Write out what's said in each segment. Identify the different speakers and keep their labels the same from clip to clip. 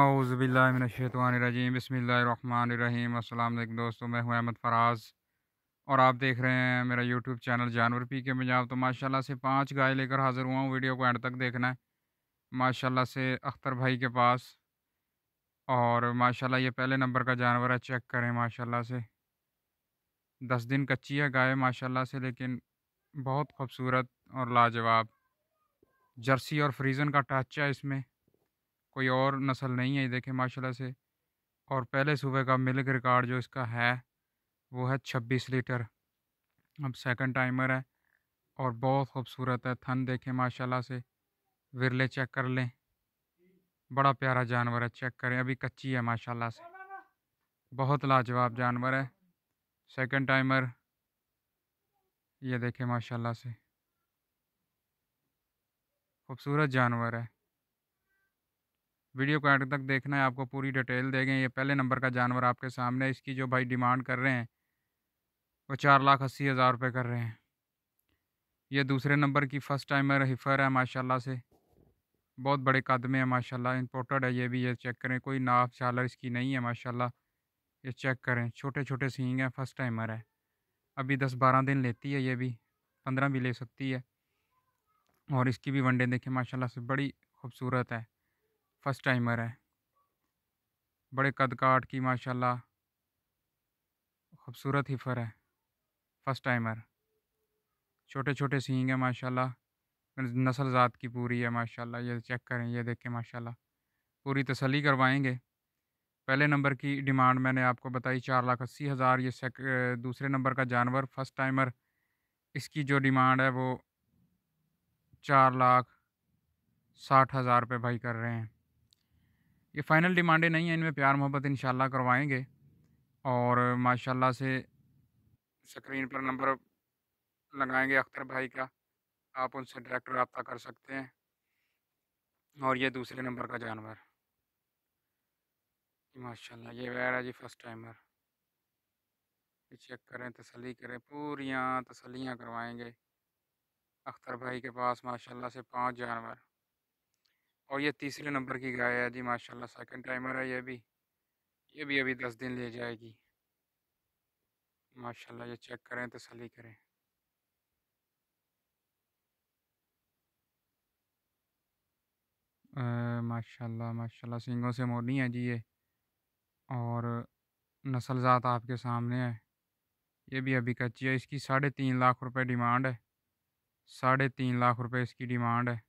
Speaker 1: आउज़बिल्लाशतवानरजीम बसमीम अल्लाम दोस्तों मैं हूँ अहमद फराज़ और आप देख रहे हैं मेरा यूट्यूब चैनल जानवर पी के पंजाब तो माशाल्लाह से पांच गाय लेकर हाज़िर हुआ हूँ वीडियो को एंड तक देखना है माशाल्लाह से अख्तर भाई के पास और माशाल्लाह ये पहले नंबर का जानवर है चेक करें माशा से दस दिन कच्ची है गाय माशा से लेकिन बहुत खूबसूरत और लाजवाब जर्सी और फ्रीज़न का टच है इसमें कोई और नस्ल नहीं है देखें माशाल्लाह से और पहले सुबह का मिल्क रिकॉर्ड जो इसका है वो है छब्बीस लीटर अब सेकंड टाइमर है और बहुत खूबसूरत है थन देखें माशाल्लाह से विरले चेक कर लें बड़ा प्यारा जानवर है चेक करें अभी कच्ची है माशाल्लाह से बहुत लाजवाब जानवर है सेकंड टाइमर ये देखें माशाल्लाह से खूबसूरत जानवर है वीडियो को एंड तक देखना है आपको पूरी डिटेल देंगे ये पहले नंबर का जानवर आपके सामने इसकी जो भाई डिमांड कर रहे हैं वो चार लाख अस्सी हज़ार रुपये कर रहे हैं ये दूसरे नंबर की फ़र्स्ट टाइमर हिफ़र है माशाल्लाह से बहुत बड़े कद हैं है माशाल्लाह इंपोर्टेड है ये भी ये चेक करें कोई नाफ चालर इसकी नहीं है माशाल्लाह ये चेक करें छोटे छोटे सींग हैं फ़र्स्ट टाइमर है अभी दस बारह दिन लेती है ये भी पंद्रह भी ले सकती है और इसकी भी वनडे देखें माशाल्लाह से बड़ी खूबसूरत है फर्स्ट टाइमर है बड़े कद काट की माशाल्लाह खूबसूरत हिफर है फर्स्ट टाइमर छोटे छोटे सींग हैं माशाल्लाह नस्ल ज़ात की पूरी है माशाल्लाह ये चेक करें ये देखें माशाल्लाह पूरी तसली करवाएंगे पहले नंबर की डिमांड मैंने आपको बताई चार लाख अस्सी हज़ार ये सेक दूसरे नंबर का जानवर फर्स्ट टाइमर इसकी जो डिमांड है वो चार लाख साठ हज़ार रुपये भाई कर रहे हैं ये फ़ाइनल डिमांडें नहीं हैं इनमें प्यार मोहब्बत इन करवाएंगे और माशाल्लाह से स्क्रीन पर नंबर लगाएंगे अख्तर भाई का आप उनसे डायरेक्ट रबता कर सकते हैं और ये दूसरे नंबर का जानवर माशाल्लाह ये वैर है जी फर्स्ट टाइमर ये चेक करें तसली करें पूरियाँ तसलियाँ करवाएंगे अख्तर भाई के पास माशाल्लाह से पांच जानवर और ये तीसरे नंबर की गाय है जी माशाल्लाह सेकंड टाइमर है ये भी ये भी अभी दस दिन ले जाएगी माशाल्लाह ये चेक करें तसली करें माशाल्लाह माशाल्लाह सिंगों से मोरनी है जी ये और नसल ज़ात आपके सामने है ये भी अभी कच्ची है इसकी साढ़े तीन लाख रुपए डिमांड है साढ़े तीन लाख रुपए इसकी डिमांड है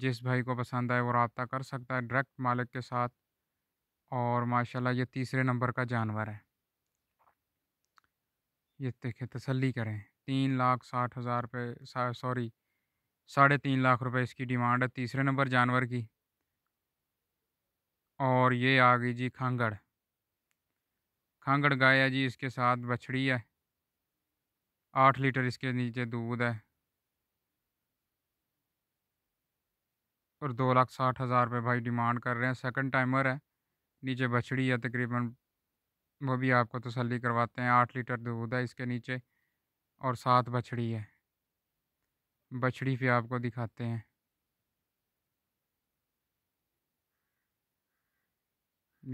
Speaker 1: जिस भाई को पसंद आए वो रबता कर सकता है डायरेक्ट मालिक के साथ और माशाल्लाह ये तीसरे नंबर का जानवर है ये देखें तसल्ली करें तीन लाख साठ हज़ार रुपये सॉरी साढ़े तीन लाख रुपए इसकी डिमांड है तीसरे नंबर जानवर की और ये आ गई जी खांगड़ खांगड़ गाय है जी इसके साथ बछड़ी है आठ लीटर इसके नीचे दूध है और दो लाख साठ हज़ार रुपये भाई डिमांड कर रहे हैं सेकंड टाइमर है नीचे बछड़ी है तकरीबन वो भी आपको तसली करवाते हैं आठ लीटर दूध है इसके नीचे और सात बछड़ी है बछड़ी भी आपको दिखाते हैं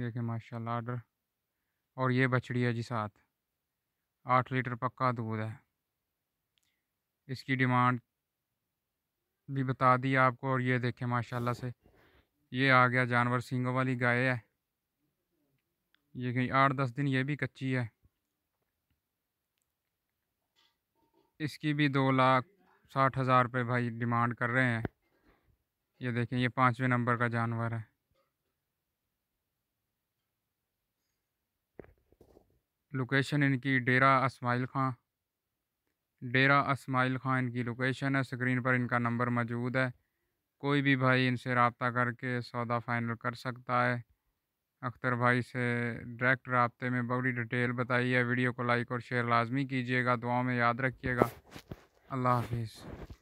Speaker 1: देखें माशाल्लाह आर्डर और ये बछड़ी है जी साथ आठ लीटर पक्का दूध है इसकी डिमांड भी बता दी आपको और ये देखें माशाल्लाह से ये आ गया जानवर सिंगों वाली गाय है ये कहीं आठ दस दिन ये भी कच्ची है इसकी भी दो लाख साठ हज़ार रुपये भाई डिमांड कर रहे हैं ये देखें ये पाँचवें नंबर का जानवर है लोकेशन इनकी डेरा इसमाइल खां डेरा इसमाइल खान की लोकेशन है स्क्रीन पर इनका नंबर मौजूद है कोई भी भाई इनसे रबता करके सौदा फाइनल कर सकता है अख्तर भाई से डायरेक्ट रबते में बड़ी डिटेल बताई है वीडियो को लाइक और शेयर लाजमी कीजिएगा दुआ में याद रखिएगा अल्लाह हाफिज़